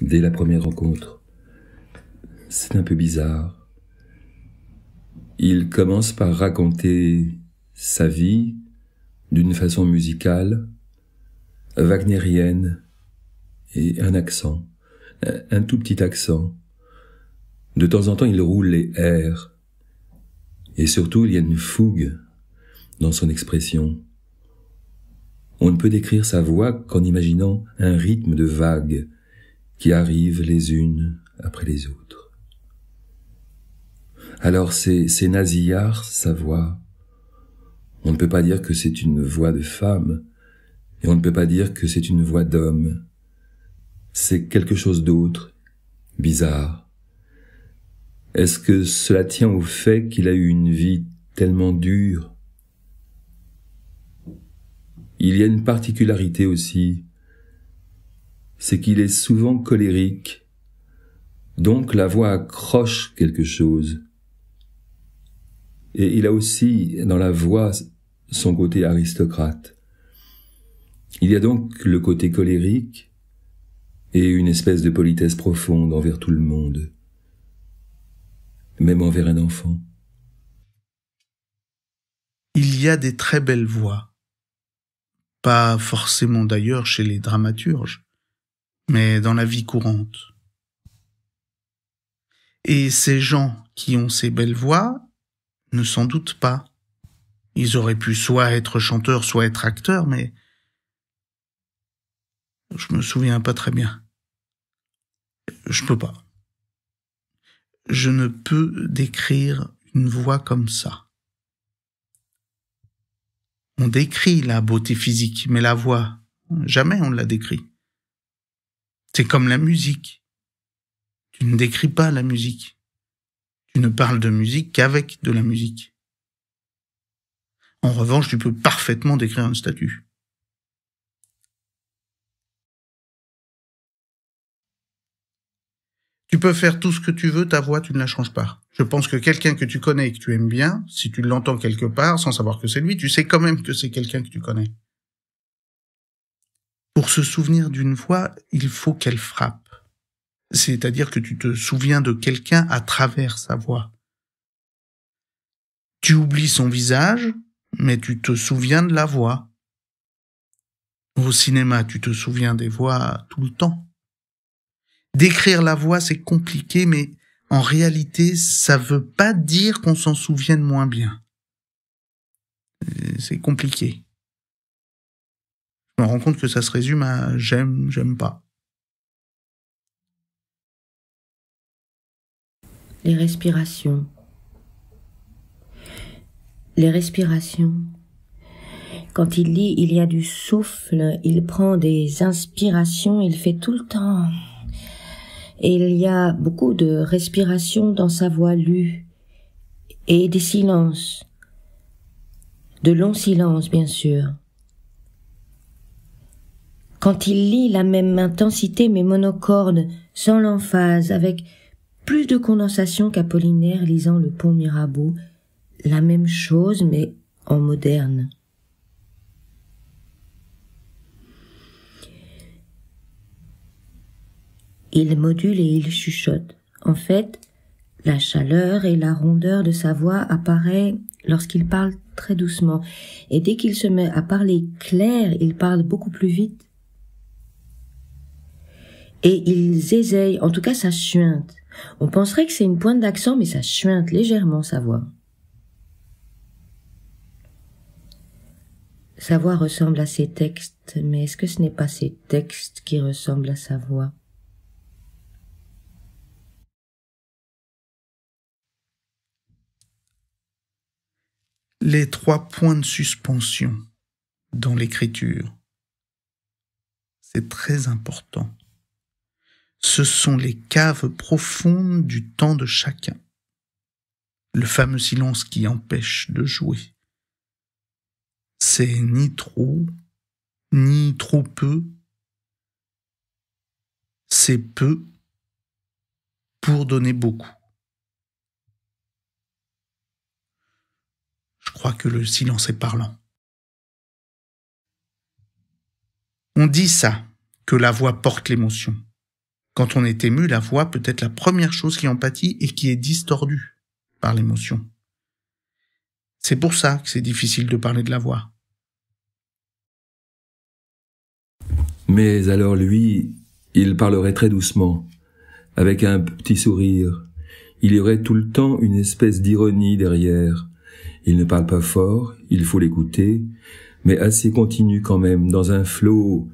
dès la première rencontre. C'est un peu bizarre. Il commence par raconter sa vie d'une façon musicale, wagnérienne, et un accent, un tout petit accent. De temps en temps, il roule les R. Et surtout, il y a une fougue dans son expression. On ne peut décrire sa voix qu'en imaginant un rythme de vague, qui arrivent les unes après les autres. Alors c'est c'est sa voix, on ne peut pas dire que c'est une voix de femme, et on ne peut pas dire que c'est une voix d'homme. C'est quelque chose d'autre, bizarre. Est-ce que cela tient au fait qu'il a eu une vie tellement dure Il y a une particularité aussi c'est qu'il est souvent colérique. Donc la voix accroche quelque chose. Et il a aussi dans la voix son côté aristocrate. Il y a donc le côté colérique et une espèce de politesse profonde envers tout le monde, même envers un enfant. Il y a des très belles voix, pas forcément d'ailleurs chez les dramaturges, mais dans la vie courante. Et ces gens qui ont ces belles voix ne s'en doutent pas. Ils auraient pu soit être chanteurs, soit être acteurs, mais je me souviens pas très bien. Je peux pas. Je ne peux décrire une voix comme ça. On décrit la beauté physique, mais la voix, jamais on ne la décrit. C'est comme la musique. Tu ne décris pas la musique. Tu ne parles de musique qu'avec de la musique. En revanche, tu peux parfaitement décrire un statut. Tu peux faire tout ce que tu veux, ta voix, tu ne la changes pas. Je pense que quelqu'un que tu connais et que tu aimes bien, si tu l'entends quelque part, sans savoir que c'est lui, tu sais quand même que c'est quelqu'un que tu connais. Pour se souvenir d'une voix, il faut qu'elle frappe. C'est-à-dire que tu te souviens de quelqu'un à travers sa voix. Tu oublies son visage, mais tu te souviens de la voix. Au cinéma, tu te souviens des voix tout le temps. Décrire la voix, c'est compliqué, mais en réalité, ça ne veut pas dire qu'on s'en souvienne moins bien. Euh, c'est compliqué je me compte que ça se résume à j'aime, j'aime pas. Les respirations. Les respirations. Quand il lit, il y a du souffle, il prend des inspirations, il fait tout le temps. Et il y a beaucoup de respirations dans sa voix lue et des silences. De longs silences, bien sûr. Quand il lit la même intensité mais monocorde, sans l'emphase, avec plus de condensation qu'Apollinaire lisant le pont Mirabeau, la même chose mais en moderne. Il module et il chuchote. En fait, la chaleur et la rondeur de sa voix apparaît lorsqu'il parle très doucement, et dès qu'il se met à parler clair, il parle beaucoup plus vite et ils essayent, en tout cas ça chuinte. On penserait que c'est une pointe d'accent, mais ça chuinte légèrement sa voix. Sa voix ressemble à ses textes, mais est-ce que ce n'est pas ses textes qui ressemblent à sa voix Les trois points de suspension dans l'écriture, c'est très important ce sont les caves profondes du temps de chacun. Le fameux silence qui empêche de jouer. C'est ni trop, ni trop peu. C'est peu pour donner beaucoup. Je crois que le silence est parlant. On dit ça, que la voix porte l'émotion. Quand on est ému, la voix peut être la première chose qui empathie et qui est distordue par l'émotion. C'est pour ça que c'est difficile de parler de la voix. Mais alors lui, il parlerait très doucement, avec un petit sourire. Il y aurait tout le temps une espèce d'ironie derrière. Il ne parle pas fort, il faut l'écouter, mais assez continu quand même, dans un flot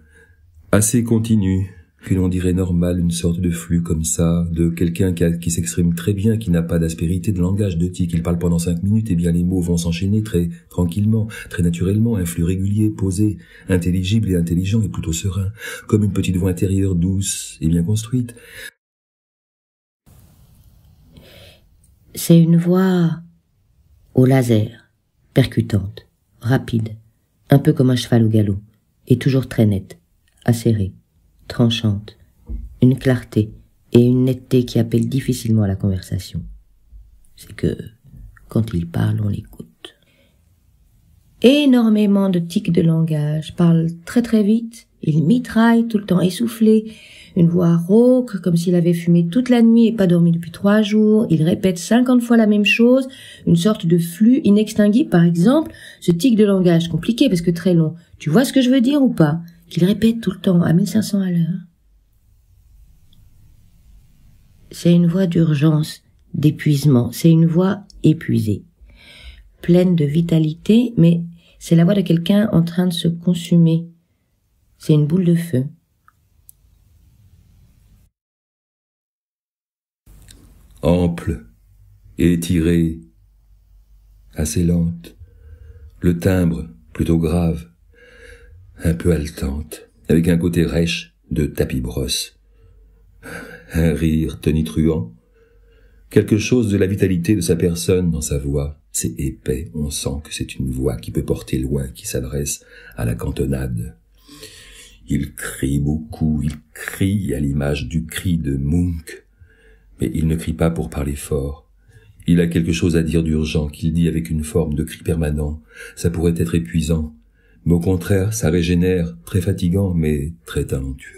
assez continu, que l'on dirait normal une sorte de flux comme ça, de quelqu'un qui, s'exprime très bien, qui n'a pas d'aspérité de langage, de tic, il parle pendant cinq minutes, et bien les mots vont s'enchaîner très tranquillement, très naturellement, un flux régulier, posé, intelligible et intelligent et plutôt serein, comme une petite voix intérieure douce et bien construite. C'est une voix au laser, percutante, rapide, un peu comme un cheval au galop, et toujours très nette, acérée tranchante, une clarté et une netteté qui appellent difficilement à la conversation. C'est que, quand il parle on l'écoute. Énormément de tics de langage, Parle très très vite, Il mitraille tout le temps Essoufflé, une voix rauque comme s'il avait fumé toute la nuit et pas dormi depuis trois jours, il répète cinquante fois la même chose, une sorte de flux inextinguible par exemple, ce tic de langage compliqué parce que très long. Tu vois ce que je veux dire ou pas? qu'il répète tout le temps à 1500 à l'heure. C'est une voix d'urgence, d'épuisement, c'est une voix épuisée, pleine de vitalité, mais c'est la voix de quelqu'un en train de se consumer. C'est une boule de feu. Ample, étirée, assez lente, le timbre plutôt grave, un peu haletante, avec un côté rêche de tapis brosse. Un rire tonitruant, quelque chose de la vitalité de sa personne dans sa voix. C'est épais, on sent que c'est une voix qui peut porter loin, qui s'adresse à la cantonade. Il crie beaucoup, il crie à l'image du cri de munk mais il ne crie pas pour parler fort. Il a quelque chose à dire d'urgent qu'il dit avec une forme de cri permanent. Ça pourrait être épuisant au contraire, ça régénère, très fatigant, mais très talentueux.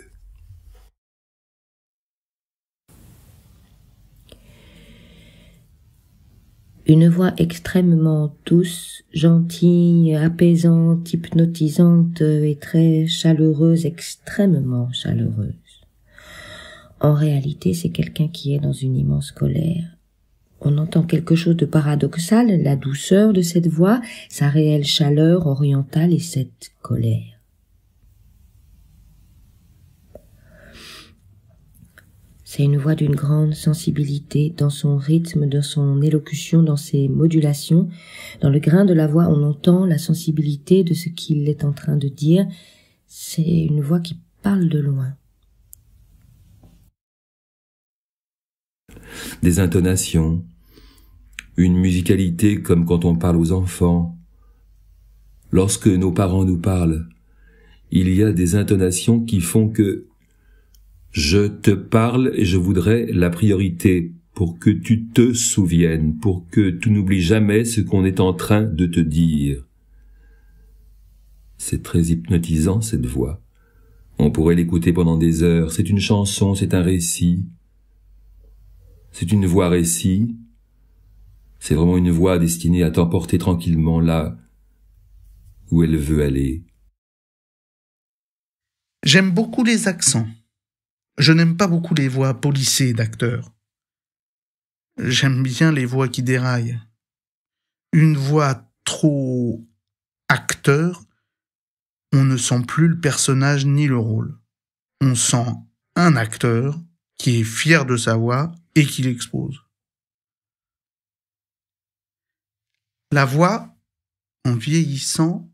Une voix extrêmement douce, gentille, apaisante, hypnotisante et très chaleureuse, extrêmement chaleureuse. En réalité, c'est quelqu'un qui est dans une immense colère on entend quelque chose de paradoxal, la douceur de cette voix, sa réelle chaleur orientale et cette colère. C'est une voix d'une grande sensibilité dans son rythme, dans son élocution, dans ses modulations. Dans le grain de la voix, on entend la sensibilité de ce qu'il est en train de dire. C'est une voix qui parle de loin. Des intonations, une musicalité comme quand on parle aux enfants. Lorsque nos parents nous parlent, il y a des intonations qui font que je te parle et je voudrais la priorité pour que tu te souviennes, pour que tu n'oublies jamais ce qu'on est en train de te dire. C'est très hypnotisant cette voix. On pourrait l'écouter pendant des heures. C'est une chanson, c'est un récit. C'est une voix récit c'est vraiment une voix destinée à t'emporter tranquillement là où elle veut aller. J'aime beaucoup les accents. Je n'aime pas beaucoup les voix polissées d'acteurs. J'aime bien les voix qui déraillent. Une voix trop acteur, on ne sent plus le personnage ni le rôle. On sent un acteur qui est fier de sa voix et qui l'expose. La voix, en vieillissant,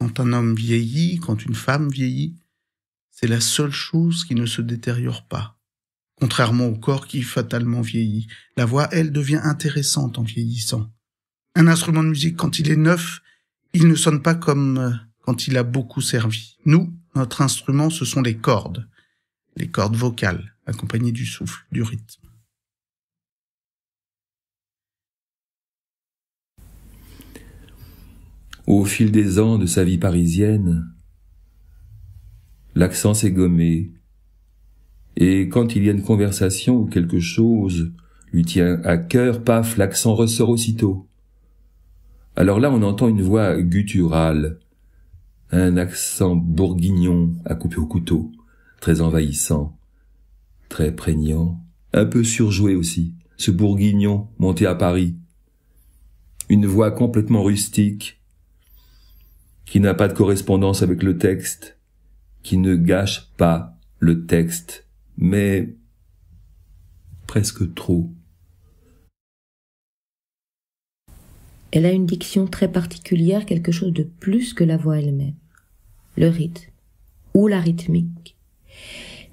quand un homme vieillit, quand une femme vieillit, c'est la seule chose qui ne se détériore pas. Contrairement au corps qui fatalement vieillit, la voix, elle, devient intéressante en vieillissant. Un instrument de musique, quand il est neuf, il ne sonne pas comme euh, quand il a beaucoup servi. Nous, notre instrument, ce sont les cordes, les cordes vocales, accompagnées du souffle, du rythme. au fil des ans de sa vie parisienne, l'accent s'est gommé, et quand il y a une conversation ou quelque chose lui tient à cœur, paf, l'accent ressort aussitôt. Alors là, on entend une voix gutturale, un accent bourguignon à couper au couteau, très envahissant, très prégnant, un peu surjoué aussi, ce bourguignon monté à Paris. Une voix complètement rustique, qui n'a pas de correspondance avec le texte, qui ne gâche pas le texte, mais presque trop. Elle a une diction très particulière, quelque chose de plus que la voix elle-même, le rythme ou la rythmique.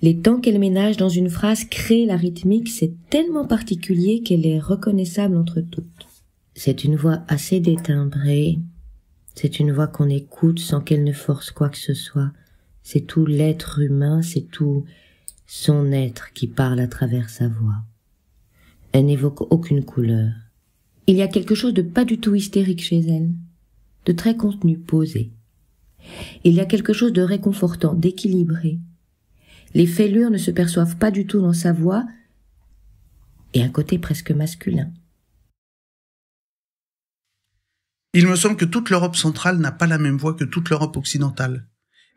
Les temps qu'elle ménage dans une phrase créent la rythmique, c'est tellement particulier qu'elle est reconnaissable entre toutes. C'est une voix assez détimbrée, c'est une voix qu'on écoute sans qu'elle ne force quoi que ce soit. C'est tout l'être humain, c'est tout son être qui parle à travers sa voix. Elle n'évoque aucune couleur. Il y a quelque chose de pas du tout hystérique chez elle, de très contenu, posé. Il y a quelque chose de réconfortant, d'équilibré. Les fêlures ne se perçoivent pas du tout dans sa voix, et un côté presque masculin. Il me semble que toute l'Europe centrale n'a pas la même voix que toute l'Europe occidentale.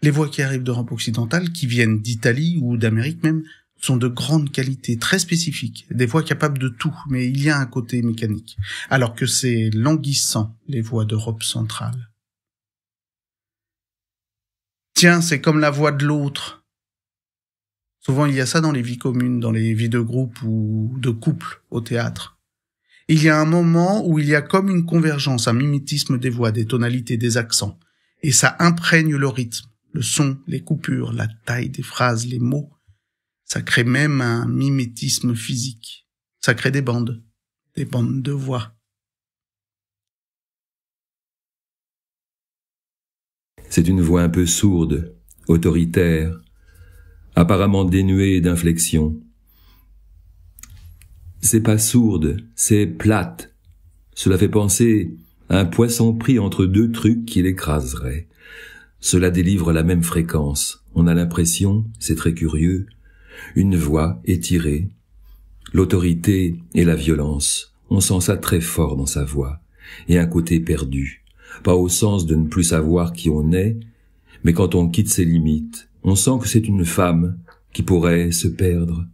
Les voix qui arrivent d'Europe occidentale, qui viennent d'Italie ou d'Amérique même, sont de grande qualité, très spécifiques, des voix capables de tout, mais il y a un côté mécanique, alors que c'est languissant, les voix d'Europe centrale. Tiens, c'est comme la voix de l'autre. Souvent il y a ça dans les vies communes, dans les vies de groupe ou de couple au théâtre il y a un moment où il y a comme une convergence, un mimétisme des voix, des tonalités, des accents. Et ça imprègne le rythme, le son, les coupures, la taille des phrases, les mots. Ça crée même un mimétisme physique. Ça crée des bandes, des bandes de voix. C'est une voix un peu sourde, autoritaire, apparemment dénuée d'inflexion. C'est pas sourde, c'est plate. Cela fait penser à un poisson pris entre deux trucs qui l'écraserait. Cela délivre la même fréquence. On a l'impression, c'est très curieux, une voix étirée, l'autorité et la violence. On sent ça très fort dans sa voix, et un côté perdu. Pas au sens de ne plus savoir qui on est, mais quand on quitte ses limites, on sent que c'est une femme qui pourrait se perdre,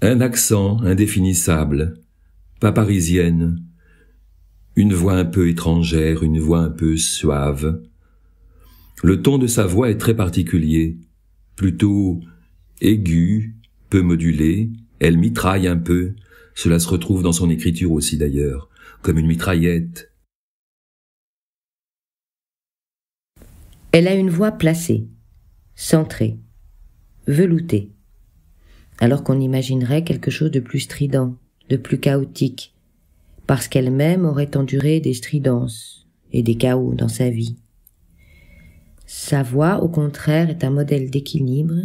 un accent indéfinissable, pas parisienne, une voix un peu étrangère, une voix un peu suave. Le ton de sa voix est très particulier, plutôt aigu, peu modulé, elle mitraille un peu, cela se retrouve dans son écriture aussi d'ailleurs, comme une mitraillette. Elle a une voix placée, centrée, veloutée alors qu'on imaginerait quelque chose de plus strident, de plus chaotique, parce qu'elle-même aurait enduré des stridences et des chaos dans sa vie. Sa voix, au contraire, est un modèle d'équilibre,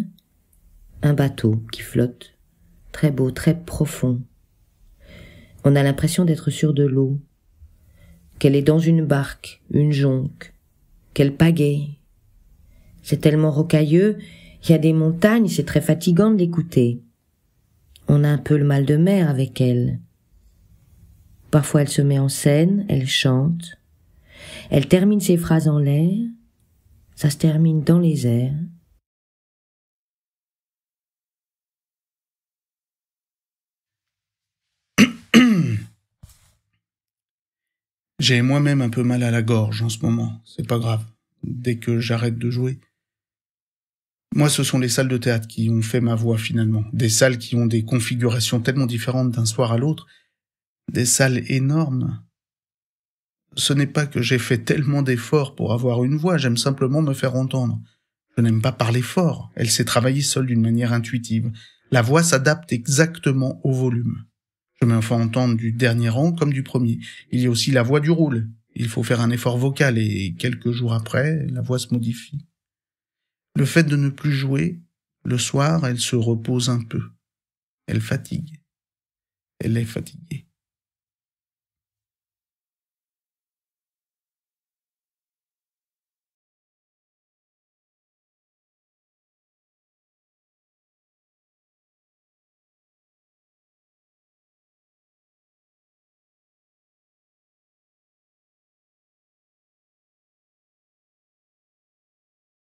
un bateau qui flotte, très beau, très profond. On a l'impression d'être sur de l'eau, qu'elle est dans une barque, une jonque, qu'elle pagaie. C'est tellement rocailleux il y a des montagnes, c'est très fatigant de l'écouter. On a un peu le mal de mer avec elle. Parfois elle se met en scène, elle chante, elle termine ses phrases en l'air, ça se termine dans les airs. J'ai moi-même un peu mal à la gorge en ce moment, c'est pas grave. Dès que j'arrête de jouer, moi, ce sont les salles de théâtre qui ont fait ma voix finalement. Des salles qui ont des configurations tellement différentes d'un soir à l'autre. Des salles énormes. Ce n'est pas que j'ai fait tellement d'efforts pour avoir une voix, j'aime simplement me faire entendre. Je n'aime pas parler fort, elle s'est travaillée seule d'une manière intuitive. La voix s'adapte exactement au volume. Je me fais entendre du dernier rang comme du premier. Il y a aussi la voix du rôle. Il faut faire un effort vocal et quelques jours après, la voix se modifie. Le fait de ne plus jouer, le soir, elle se repose un peu. Elle fatigue. Elle est fatiguée.